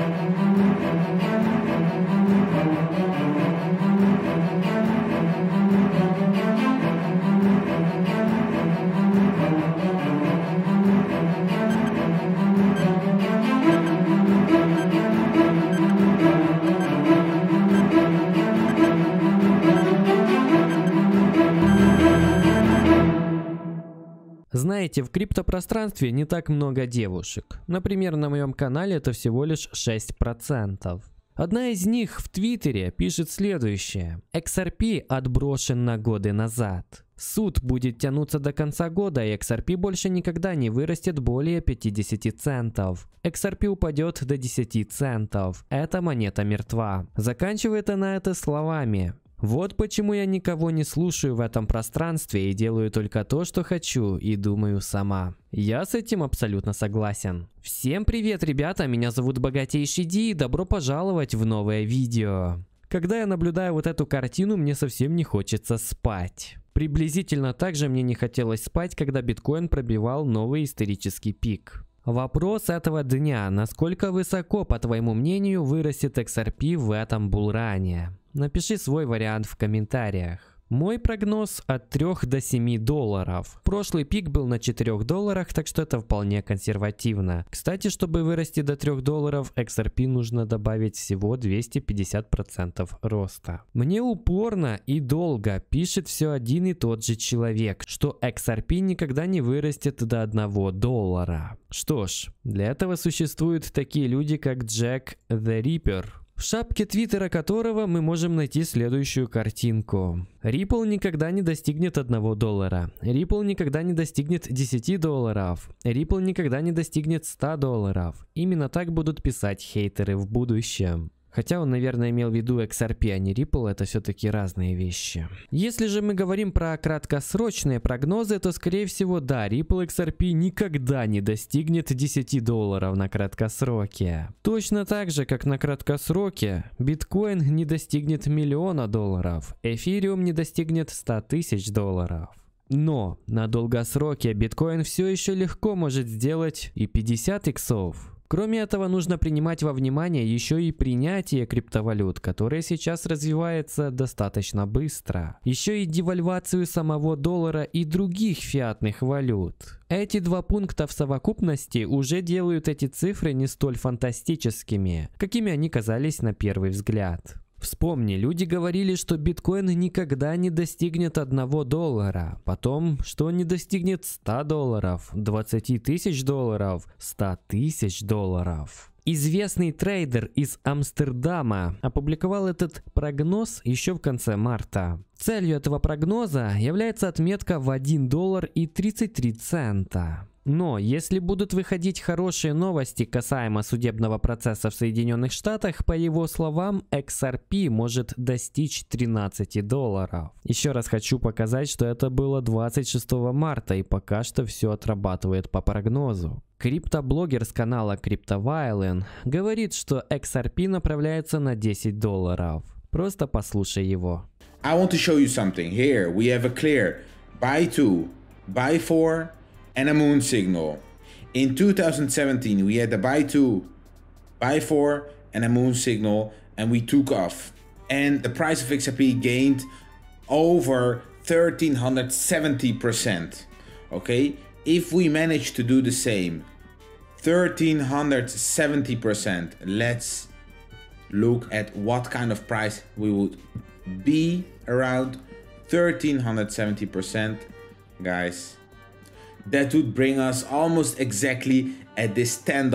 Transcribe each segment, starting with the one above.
Thank you. Знаете, в криптопространстве не так много девушек. Например, на моем канале это всего лишь 6%. Одна из них в Твиттере пишет следующее. XRP отброшен на годы назад. Суд будет тянуться до конца года, и XRP больше никогда не вырастет более 50 центов. XRP упадет до 10 центов. Эта монета мертва. Заканчивает она это словами. Вот почему я никого не слушаю в этом пространстве и делаю только то, что хочу и думаю сама. Я с этим абсолютно согласен. Всем привет, ребята, меня зовут Богатейший Ди и добро пожаловать в новое видео. Когда я наблюдаю вот эту картину, мне совсем не хочется спать. Приблизительно так же мне не хотелось спать, когда биткоин пробивал новый исторический пик. Вопрос этого дня. Насколько высоко, по твоему мнению, вырастет XRP в этом булране? Напиши свой вариант в комментариях. Мой прогноз от 3 до 7 долларов. Прошлый пик был на 4 долларах, так что это вполне консервативно. Кстати, чтобы вырасти до 3 долларов, XRP нужно добавить всего 250% роста. Мне упорно и долго пишет все один и тот же человек, что XRP никогда не вырастет до 1 доллара. Что ж, для этого существуют такие люди, как Джек The Ripper, в шапке твиттера которого мы можем найти следующую картинку. Ripple никогда не достигнет 1 доллара. Ripple никогда не достигнет 10 долларов. Ripple никогда не достигнет 100 долларов. Именно так будут писать хейтеры в будущем. Хотя он, наверное, имел в виду XRP, а не Ripple, это все-таки разные вещи. Если же мы говорим про краткосрочные прогнозы, то, скорее всего, да, Ripple XRP никогда не достигнет 10 долларов на краткосроке. Точно так же, как на краткосроке, биткоин не достигнет миллиона долларов, эфириум не достигнет 100 тысяч долларов. Но на долгосроке биткоин все еще легко может сделать и 50 иксов. Кроме этого, нужно принимать во внимание еще и принятие криптовалют, которое сейчас развивается достаточно быстро. Еще и девальвацию самого доллара и других фиатных валют. Эти два пункта в совокупности уже делают эти цифры не столь фантастическими, какими они казались на первый взгляд. Вспомни, люди говорили, что биткоин никогда не достигнет 1 доллара, потом, что не достигнет 100 долларов, 20 тысяч долларов, 100 тысяч долларов. Известный трейдер из Амстердама опубликовал этот прогноз еще в конце марта. Целью этого прогноза является отметка в 1 доллар и 33 цента. Но если будут выходить хорошие новости касаемо судебного процесса в Соединенных Штатах, по его словам, XRP может достичь 13 долларов. Еще раз хочу показать, что это было 26 марта и пока что все отрабатывает по прогнозу. Криптоблогер с канала CryptoViolin говорит, что XRP направляется на 10 долларов. Просто послушай его. I want to show you something. Here we have a clear buy two, buy four, and a moon signal. In 2017, we had a buy two, buy four, and a moon signal, and we took off. And the price of XRP gained over 1370%. Okay, if we manage to do the same, 1370%, let's look at what kind of price we would be around 1370%, guys that would bring us almost exactly at this $10,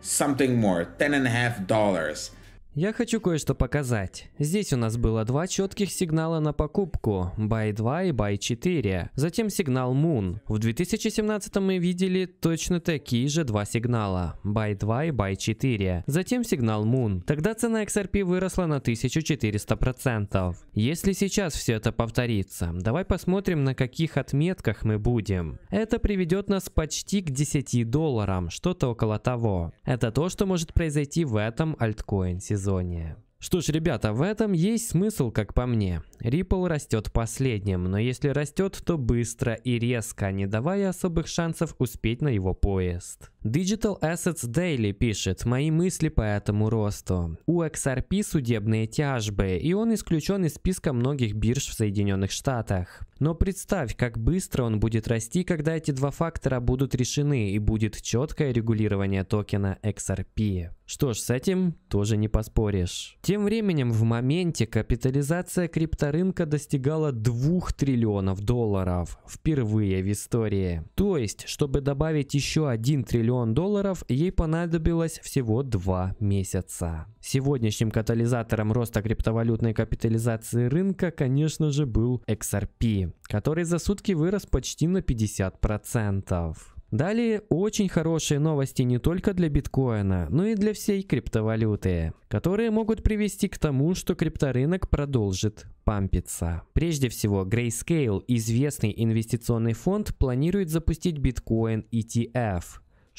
something more, $10.5 Я хочу кое-что показать. Здесь у нас было два четких сигнала на покупку, buy 2 и buy 4, затем сигнал Moon. В 2017 мы видели точно такие же два сигнала, buy 2 и buy 4, затем сигнал Moon. Тогда цена XRP выросла на 1400%. Если сейчас все это повторится, давай посмотрим на каких отметках мы будем. Это приведет нас почти к 10 долларам, что-то около того. Это то, что может произойти в этом альткоин предсезонье. Что ж, ребята, в этом есть смысл, как по мне. Ripple растет последним, но если растет, то быстро и резко, не давая особых шансов успеть на его поезд. Digital Assets Daily пишет «Мои мысли по этому росту». У XRP судебные тяжбы, и он исключен из списка многих бирж в Соединенных Штатах. Но представь, как быстро он будет расти, когда эти два фактора будут решены и будет четкое регулирование токена XRP. Что ж, с этим тоже не поспоришь. Тем временем в моменте капитализация крипторынка достигала 2 триллионов долларов. Впервые в истории. То есть, чтобы добавить еще 1 триллион долларов, ей понадобилось всего 2 месяца. Сегодняшним катализатором роста криптовалютной капитализации рынка, конечно же, был XRP который за сутки вырос почти на 50%. Далее очень хорошие новости не только для биткоина, но и для всей криптовалюты, которые могут привести к тому, что крипторынок продолжит пампиться. Прежде всего, Grayscale, известный инвестиционный фонд, планирует запустить биткоин ETF,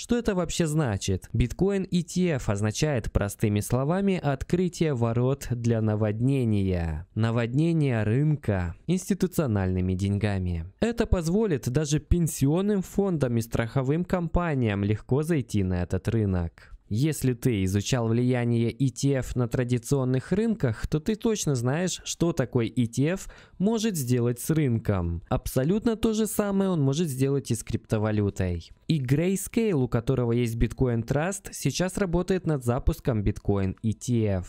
что это вообще значит? Биткоин ETF означает простыми словами открытие ворот для наводнения. Наводнение рынка институциональными деньгами. Это позволит даже пенсионным фондам и страховым компаниям легко зайти на этот рынок. Если ты изучал влияние ETF на традиционных рынках, то ты точно знаешь, что такой ETF может сделать с рынком. Абсолютно то же самое он может сделать и с криптовалютой. И Grayscale, у которого есть Bitcoin Trust, сейчас работает над запуском Bitcoin ETF.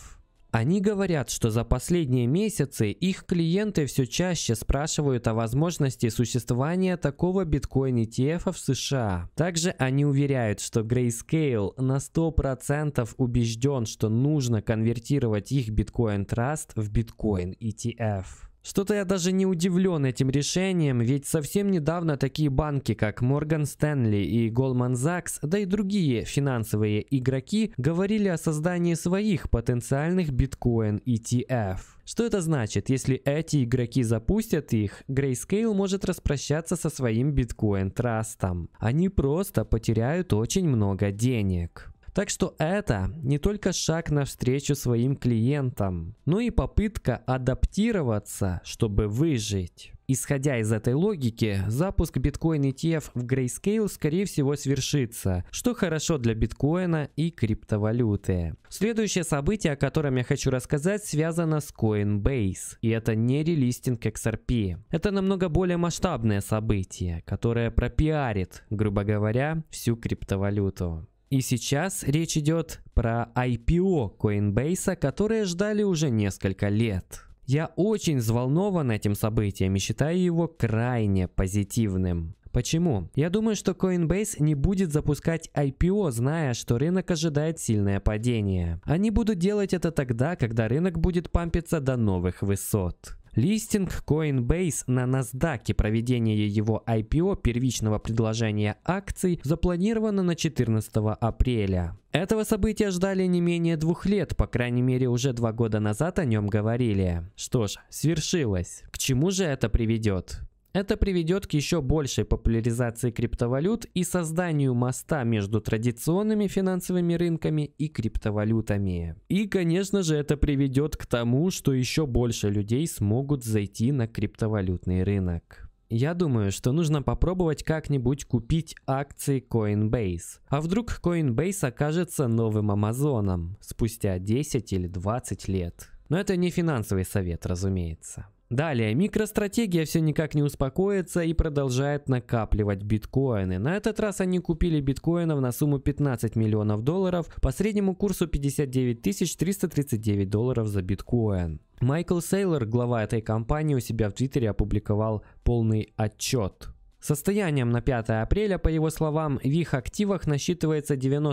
Они говорят, что за последние месяцы их клиенты все чаще спрашивают о возможности существования такого биткоин ETF в США. Также они уверяют, что Grayscale на 100% убежден, что нужно конвертировать их биткоин Trust в биткоин ETF. Что-то я даже не удивлен этим решением, ведь совсем недавно такие банки, как Morgan Stanley и Goldman Sachs, да и другие финансовые игроки говорили о создании своих потенциальных биткоин ETF. Что это значит? Если эти игроки запустят их, Grayscale может распрощаться со своим биткоин-трастом. Они просто потеряют очень много денег. Так что это не только шаг навстречу своим клиентам, но и попытка адаптироваться, чтобы выжить. Исходя из этой логики, запуск биткоин ETF в Grayscale скорее всего свершится, что хорошо для биткоина и криптовалюты. Следующее событие, о котором я хочу рассказать, связано с Coinbase. И это не релистинг XRP. Это намного более масштабное событие, которое пропиарит, грубо говоря, всю криптовалюту. И сейчас речь идет про IPO Coinbase, которое ждали уже несколько лет. Я очень взволнован этим событием и считаю его крайне позитивным. Почему? Я думаю, что Coinbase не будет запускать IPO, зная, что рынок ожидает сильное падение. Они будут делать это тогда, когда рынок будет пампиться до новых высот. Листинг Coinbase на NASDAQ, проведение его IPO первичного предложения акций запланировано на 14 апреля. Этого события ждали не менее двух лет, по крайней мере уже два года назад о нем говорили. Что ж, свершилось. К чему же это приведет? Это приведет к еще большей популяризации криптовалют и созданию моста между традиционными финансовыми рынками и криптовалютами. И, конечно же, это приведет к тому, что еще больше людей смогут зайти на криптовалютный рынок. Я думаю, что нужно попробовать как-нибудь купить акции Coinbase. А вдруг Coinbase окажется новым Амазоном спустя 10 или 20 лет? Но это не финансовый совет, разумеется. Далее, микростратегия все никак не успокоится и продолжает накапливать биткоины. На этот раз они купили биткоинов на сумму 15 миллионов долларов по среднему курсу 59 339 долларов за биткоин. Майкл Сейлор, глава этой компании, у себя в Твиттере опубликовал полный отчет. Состоянием на 5 апреля, по его словам, в их активах насчитывается 91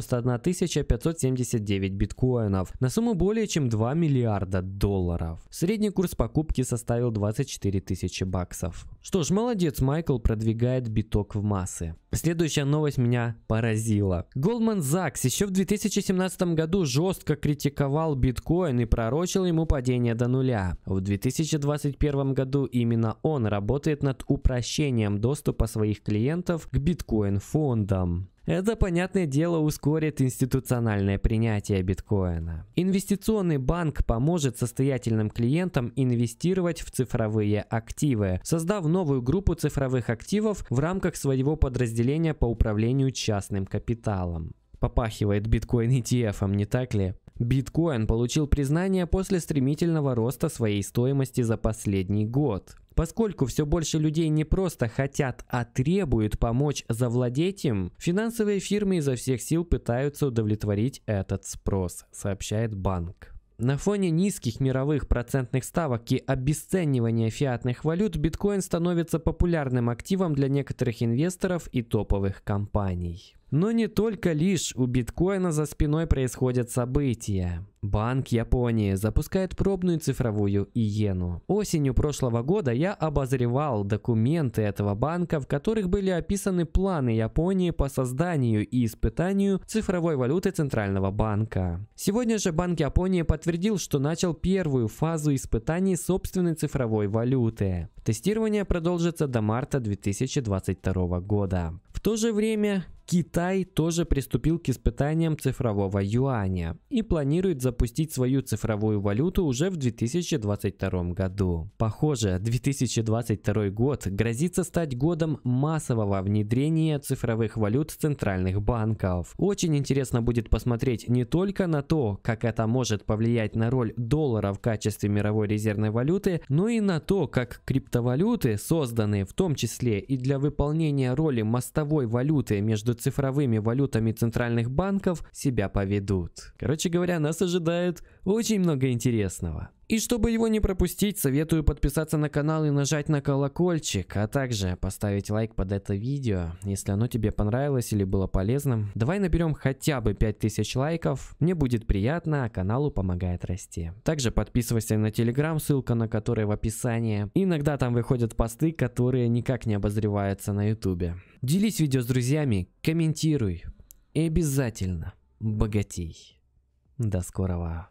579 биткоинов на сумму более чем 2 миллиарда долларов. Средний курс покупки составил 24 тысячи баксов. Что ж, молодец, Майкл продвигает биток в массы. Следующая новость меня поразила. Goldman Sachs еще в 2017 году жестко критиковал биткоин и пророчил ему падение до нуля. В 2021 году именно он работает над упрощением доступа доступа своих клиентов к биткоин-фондам. Это, понятное дело, ускорит институциональное принятие биткоина. Инвестиционный банк поможет состоятельным клиентам инвестировать в цифровые активы, создав новую группу цифровых активов в рамках своего подразделения по управлению частным капиталом. Попахивает биткоин ETF, не так ли? Биткоин получил признание после стремительного роста своей стоимости за последний год. Поскольку все больше людей не просто хотят, а требуют помочь завладеть им, финансовые фирмы изо всех сил пытаются удовлетворить этот спрос, сообщает банк. На фоне низких мировых процентных ставок и обесценивания фиатных валют биткоин становится популярным активом для некоторых инвесторов и топовых компаний. Но не только лишь у биткоина за спиной происходят события. Банк Японии запускает пробную цифровую иену. Осенью прошлого года я обозревал документы этого банка, в которых были описаны планы Японии по созданию и испытанию цифровой валюты Центрального банка. Сегодня же Банк Японии подтвердил, что начал первую фазу испытаний собственной цифровой валюты. Тестирование продолжится до марта 2022 года. В то же время Китай тоже приступил к испытаниям цифрового юаня и планирует запустить свою цифровую валюту уже в 2022 году. Похоже, 2022 год грозится стать годом массового внедрения цифровых валют центральных банков. Очень интересно будет посмотреть не только на то, как это может повлиять на роль доллара в качестве мировой резервной валюты, но и на то, как криптовалюты, созданные в том числе и для выполнения роли мостовой валюты между цифровыми валютами центральных банков себя поведут. Короче говоря, нас ожидает очень много интересного. И чтобы его не пропустить, советую подписаться на канал и нажать на колокольчик, а также поставить лайк под это видео, если оно тебе понравилось или было полезным. Давай наберем хотя бы 5000 лайков, мне будет приятно, а каналу помогает расти. Также подписывайся на телеграм, ссылка на который в описании. Иногда там выходят посты, которые никак не обозреваются на ютубе. Делись видео с друзьями, комментируй и обязательно богатей. До скорого.